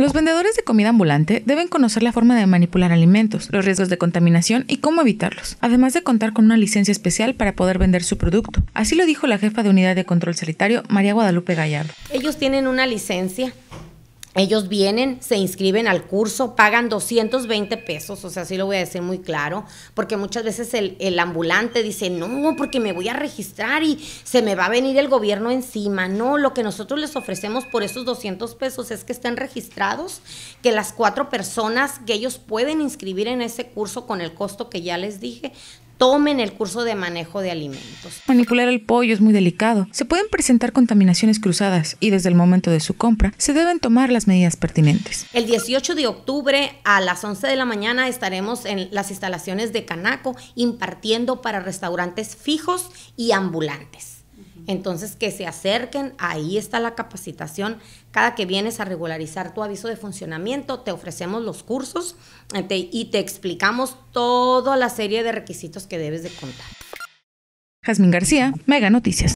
Los vendedores de comida ambulante deben conocer la forma de manipular alimentos, los riesgos de contaminación y cómo evitarlos, además de contar con una licencia especial para poder vender su producto. Así lo dijo la jefa de unidad de control sanitario, María Guadalupe Gallardo. Ellos tienen una licencia ellos vienen, se inscriben al curso, pagan 220 pesos, o sea, sí lo voy a decir muy claro, porque muchas veces el, el, ambulante dice, no, porque me voy a registrar y se me va a venir el gobierno encima. No, lo que nosotros les ofrecemos por esos 200 pesos es que estén registrados, que las cuatro personas que ellos pueden inscribir en ese curso con el costo que ya les dije, tomen el curso de manejo de alimentos. Manipular el pollo es muy delicado. Se pueden presentar contaminaciones cruzadas y desde el momento de su compra se deben tomar las medidas pertinentes. El 18 de octubre a las 11 de la mañana estaremos en las instalaciones de Canaco impartiendo para restaurantes fijos y ambulantes. Entonces, que se acerquen, ahí está la capacitación. Cada que vienes a regularizar tu aviso de funcionamiento, te ofrecemos los cursos y te explicamos toda la serie de requisitos que debes de contar. Jazmín García, Mega Noticias.